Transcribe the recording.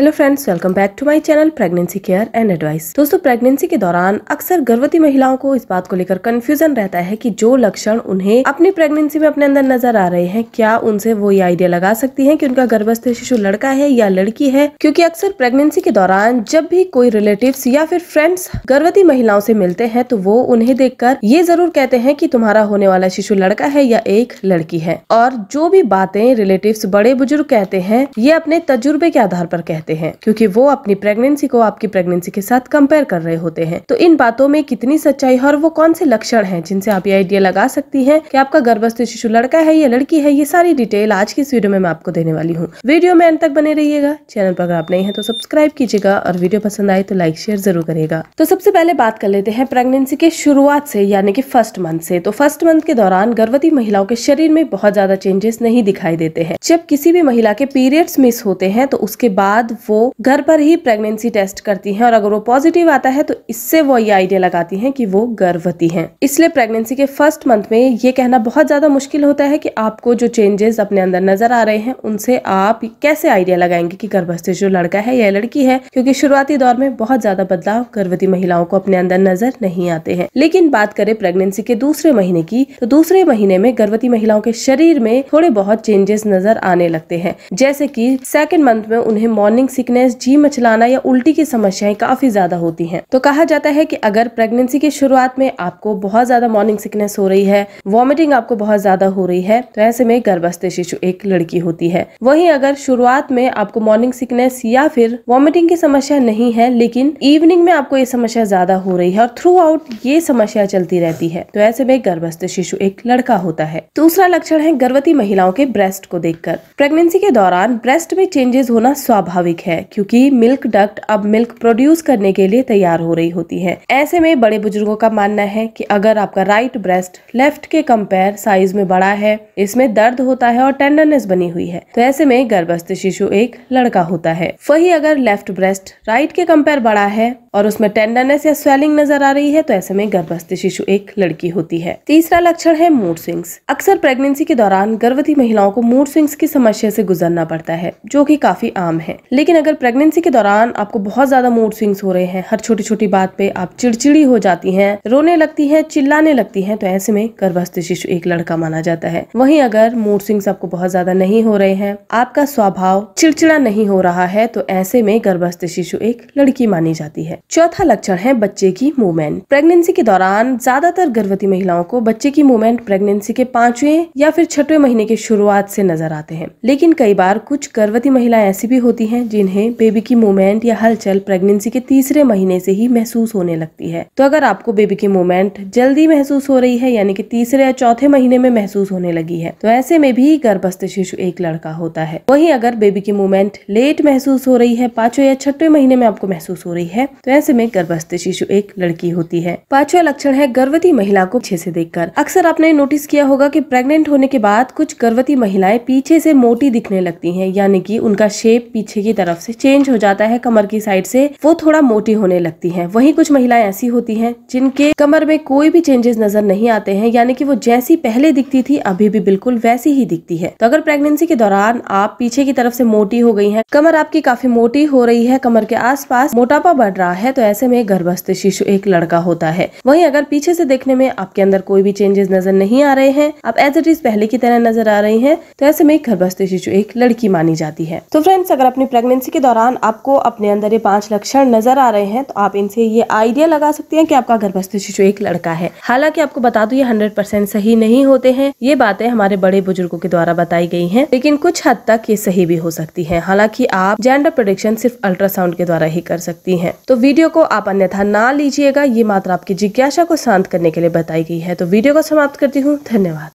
hello friends welcome back to my channel pregnancy care and advice दोस्तों pregnancy के दौरान अक्सर गर्भवती महिलाओं को इस बात को लेकर कंफ्यूजन रहता है कि जो लक्षण उन्हें अपनी प्रेगनेंसी में अपने अंदर नजर आ रहे हैं क्या उनसे वो ये आइडिया लगा सकती हैं कि उनका गर्भस्थ शिशु लड़का है या लड़की है क्योंकि अक्सर प्रेगनेंसी के दौरान जब भी कोई रिलेटिव या फिर फ्रेंड्स गर्भवती महिलाओं से मिलते हैं तो वो उन्हें देखकर ये जरूर कहते हैं की तुम्हारा होने वाला शिशु लड़का है या एक लड़की है और जो भी बातें रिलेटिव बड़े बुजुर्ग कहते हैं ये अपने तजुर्बे के आधार पर कहते चाहते हैं क्योंकि वो अपनी प्रेगनेंसी को आपकी प्रेगनेंसी के साथ कंपेयर कर रहे होते हैं तो इन बातों में कितनी सच्चाई है और वो कौन से लक्षण है जिनसे आप ये आइडिया लगा सकती है की आपका गर्भस्थ शिशु लड़का है या लड़की है ये सारी डिटेल आज की इस वीडियो में मैं आपको देने वाली हूँ वीडियो में अंत तक बने रहिएगा चैनल पर अगर आप नहीं है तो सब्सक्राइब कीजिएगा और वीडियो पसंद आए तो लाइक शेयर जरूर करेगा तो सबसे पहले बात कर लेते हैं प्रेगनेंसी के शुरुआत से यानी कि फर्स्ट मंथ से तो फर्स्ट मंथ के दौरान गर्भवती महिलाओं के शरीर में बहुत ज्यादा चेंजेस नहीं दिखाई देते हैं जब किसी भी महिला के पीरियड्स मिस होते हैं तो उसके बाद वो घर पर ही प्रेगनेंसी टेस्ट करती हैं और अगर वो पॉजिटिव आता है तो इससे वो ये आइडिया लगाती हैं कि वो गर्भवती हैं इसलिए प्रेगनेंसी के फर्स्ट मंथ में ये कहना बहुत ज्यादा मुश्किल होता है कि आपको जो चेंजेस अपने अंदर नजर आ रहे हैं उनसे आप कैसे आइडिया लगाएंगे की गर्भवती जो लड़का है या लड़की है क्योंकि शुरुआती दौर में बहुत ज्यादा बदलाव गर्भवती महिलाओं को अपने अंदर नजर नहीं आते हैं लेकिन बात करें प्रेगनेंसी के दूसरे महीने की तो दूसरे महीने में गर्भवती महिलाओं के शरीर में थोड़े बहुत चेंजेस नजर आने लगते हैं जैसे की सेकेंड मंथ में उन्हें मॉर्निंग मॉर्निंग सिकनेस जी मचलाना या उल्टी की समस्याएं काफी ज्यादा होती हैं तो कहा जाता है कि अगर प्रेगनेंसी की शुरुआत में आपको बहुत ज्यादा मॉर्निंग सिकनेस हो रही है वॉमिटिंग आपको बहुत ज्यादा हो रही है तो ऐसे में गर्भस्थ शिशु एक लड़की होती है वही अगर शुरुआत में आपको मॉर्निंग सिकनेस या फिर वॉमिटिंग की समस्या नहीं है लेकिन इवनिंग में आपको ये समस्या ज्यादा हो रही है और थ्रू आउट ये समस्या चलती रहती है तो ऐसे में गर्भस्थ शिशु एक लड़का होता है दूसरा लक्षण है गर्भवती महिलाओं के ब्रेस्ट को देखकर प्रेगनेंसी के दौरान ब्रेस्ट में चेंजेस होना स्वाभाविक स्वाभाविक है क्योंकि मिल्क डक्ट अब मिल्क प्रोड्यूस करने के लिए तैयार हो रही होती है ऐसे में बड़े बुजुर्गों का मानना है कि अगर आपका राइट ब्रेस्ट लेफ्ट के कंपेयर साइज में बड़ा है इसमें दर्द होता है और टेंडरनेस बनी हुई है तो ऐसे में गर्भस्थ शिशु एक लड़का होता है वही अगर लेफ्ट ब्रेस्ट राइट के कम्पेयर बड़ा है और उसमें टेंडरनेस या स्वेलिंग नजर आ रही है तो ऐसे में गर्भस्थ शिशु एक लड़की होती है तीसरा लक्षण है मूड स्विंग्स अक्सर प्रेगनेंसी के दौरान गर्भवती महिलाओं को मूड स्विंग्स की समस्या से गुजरना पड़ता है जो कि काफी आम है लेकिन लेकिन अगर प्रेगनेंसी के दौरान आपको बहुत ज्यादा मूड स्विंग्स हो रहे हैं हर छोटी छोटी बात पे आप चिड़चिड़ी हो जाती हैं रोने लगती हैं चिल्लाने लगती हैं तो ऐसे में गर्भस्थ शिशु एक लड़का माना जाता है वहीं अगर मूड स्विंग्स आपको बहुत ज्यादा नहीं हो रहे हैं आपका स्वभाव चिड़चिड़ा नहीं हो रहा है तो ऐसे में गर्भस्थ शिशु एक लड़की मानी जाती है चौथा लक्षण है बच्चे की मूवमेंट प्रेगनेंसी के दौरान ज्यादातर गर्भवती महिलाओं को बच्चे की मूवमेंट प्रेगनेंसी के पांचवें या फिर छठवें महीने के शुरुआत से नजर आते हैं लेकिन कई बार कुछ गर्भवती महिलाएं ऐसी भी होती हैं जिन्हें बेबी की मूवमेंट या हलचल प्रेगनेंसी के तीसरे महीने से ही महसूस होने लगती है तो अगर आपको बेबी की मूवमेंट जल्दी महसूस हो रही है यानी कि तीसरे या चौथे महीने में महसूस होने लगी है तो ऐसे में भी गर्भस्थ शिशु एक लड़का होता है वही अगर बेबी की मूवमेंट लेट महसूस हो रही है पांचवें या छठवें महीने में आपको महसूस हो रही है तो ऐसे में गर्भस्थ शिशु एक लड़की होती है पांचवा लक्षण है गर्भवती महिला को अच्छे से देखकर अक्सर आपने नोटिस किया होगा कि प्रेग्नेंट होने के बाद कुछ गर्भवती महिलाएं पीछे से मोटी दिखने लगती हैं यानी कि उनका शेप पीछे की तरफ तरफ से चेंज हो जाता है कमर की साइड से वो थोड़ा मोटी होने लगती है वही कुछ महिलाएं ऐसी होती है जिनके कमर में कोई भी चेंजेस नजर नहीं आते हैं यानी की वो जैसी पहले दिखती थी अभी भी बिल्कुल वैसी ही दिखती है तो अगर प्रेगनेंसी के दौरान आप पीछे की तरफ से मोटी हो गई है कमर आपकी काफी मोटी हो रही है कमर के आसपास मोटापा बढ़ रहा है तो ऐसे में गर्भस्थ शिशु एक लड़का होता है वहीं अगर पीछे से देखने में आपके अंदर कोई भी चेंजेस नजर नहीं आ रहे हैं आप एज इट इज पहले की तरह नजर आ रही है तो ऐसे में गर्भस्थ शिशु एक लड़की मानी जाती है तो फ्रेंड्स अगर अपनी प्रेगनेंसी प्रेगनेंसी के दौरान आपको अपने अंदर ये पांच लक्षण नजर आ रहे हैं तो आप इनसे ये आइडिया लगा सकते हैं कि आपका गर्भस्थ शिशु एक लड़का है हालांकि आपको बता दू ये हंड्रेड परसेंट सही नहीं होते हैं ये बातें हमारे बड़े बुजुर्गों के द्वारा बताई गई है लेकिन कुछ हद तक ये सही भी हो सकती है हालांकि आप जेंडर प्रोडिक्शन सिर्फ अल्ट्रासाउंड के द्वारा ही कर सकती है तो वीडियो को आप अन्यथा ना लीजिएगा ये मात्र आपकी जिज्ञासा को शांत करने के लिए बताई गई है तो वीडियो को समाप्त करती हूँ धन्यवाद